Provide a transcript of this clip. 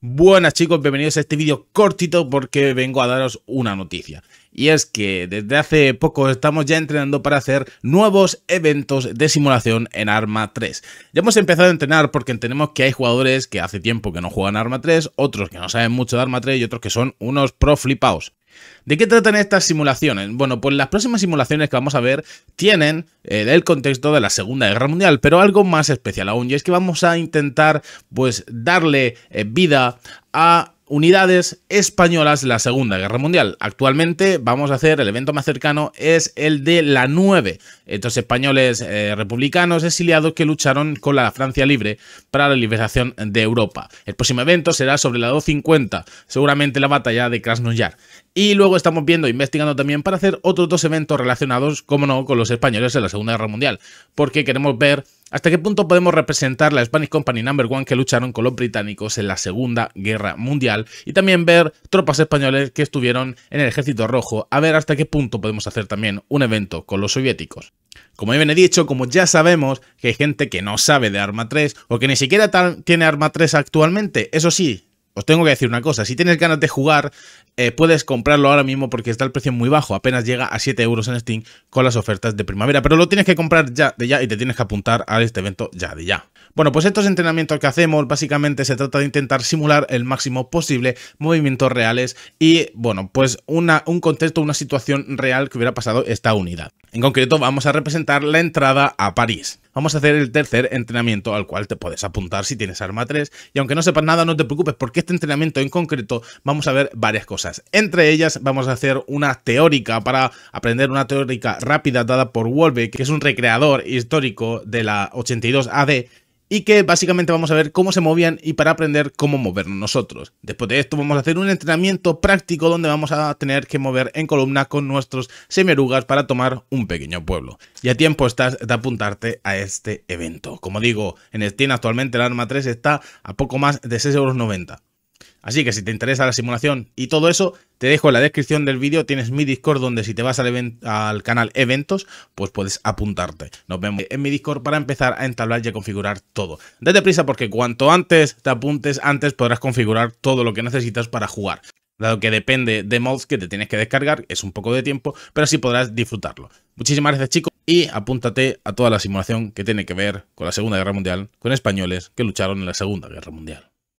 Buenas chicos, bienvenidos a este vídeo cortito porque vengo a daros una noticia. Y es que desde hace poco estamos ya entrenando para hacer nuevos eventos de simulación en Arma 3. Ya hemos empezado a entrenar porque entendemos que hay jugadores que hace tiempo que no juegan Arma 3, otros que no saben mucho de Arma 3 y otros que son unos pro flipaos. ¿De qué tratan estas simulaciones? Bueno, pues las próximas simulaciones que vamos a ver tienen eh, el contexto de la Segunda Guerra Mundial, pero algo más especial aún, y es que vamos a intentar pues darle eh, vida a unidades españolas la Segunda Guerra Mundial. Actualmente vamos a hacer, el evento más cercano es el de la 9, estos españoles eh, republicanos exiliados que lucharon con la Francia Libre para la liberación de Europa. El próximo evento será sobre la 250, seguramente la batalla de Krasnoyar. Y luego estamos viendo, investigando también para hacer otros dos eventos relacionados, como no, con los españoles en la Segunda Guerra Mundial, porque queremos ver ¿Hasta qué punto podemos representar la Spanish Company Number One que lucharon con los británicos en la Segunda Guerra Mundial? Y también ver tropas españoles que estuvieron en el Ejército Rojo, a ver hasta qué punto podemos hacer también un evento con los soviéticos. Como bien he dicho, como ya sabemos que hay gente que no sabe de Arma 3 o que ni siquiera tiene Arma 3 actualmente, eso sí, os tengo que decir una cosa, si tienes ganas de jugar, eh, puedes comprarlo ahora mismo porque está el precio muy bajo, apenas llega a 7 euros en Steam con las ofertas de primavera, pero lo tienes que comprar ya de ya y te tienes que apuntar a este evento ya de ya. Bueno, pues estos entrenamientos que hacemos básicamente se trata de intentar simular el máximo posible movimientos reales y, bueno, pues un contexto, una situación real que hubiera pasado esta unidad. En concreto, vamos a representar la entrada a París vamos a hacer el tercer entrenamiento al cual te puedes apuntar si tienes arma 3. Y aunque no sepas nada, no te preocupes, porque este entrenamiento en concreto vamos a ver varias cosas. Entre ellas, vamos a hacer una teórica para aprender una teórica rápida dada por Wolbeck, que es un recreador histórico de la 82 AD y que básicamente vamos a ver cómo se movían y para aprender cómo movernos nosotros. Después de esto vamos a hacer un entrenamiento práctico donde vamos a tener que mover en columna con nuestros semierugas para tomar un pequeño pueblo. Y a tiempo estás de apuntarte a este evento. Como digo, en Steam actualmente el arma 3 está a poco más de 6,90 Así que si te interesa la simulación y todo eso, te dejo en la descripción del vídeo, tienes mi Discord donde si te vas al, al, canal eventos, pues puedes apuntarte. Nos vemos en mi Discord para empezar a entablar y a configurar todo. Date prisa porque cuanto antes te apuntes, antes podrás configurar todo lo que necesitas para jugar. Dado que depende de mods que te tienes que descargar, es un poco de tiempo, pero así podrás disfrutarlo. Muchísimas gracias chicos y apúntate a toda la simulación que tiene que ver con la Segunda Guerra Mundial, con españoles que lucharon en la Segunda Guerra Mundial.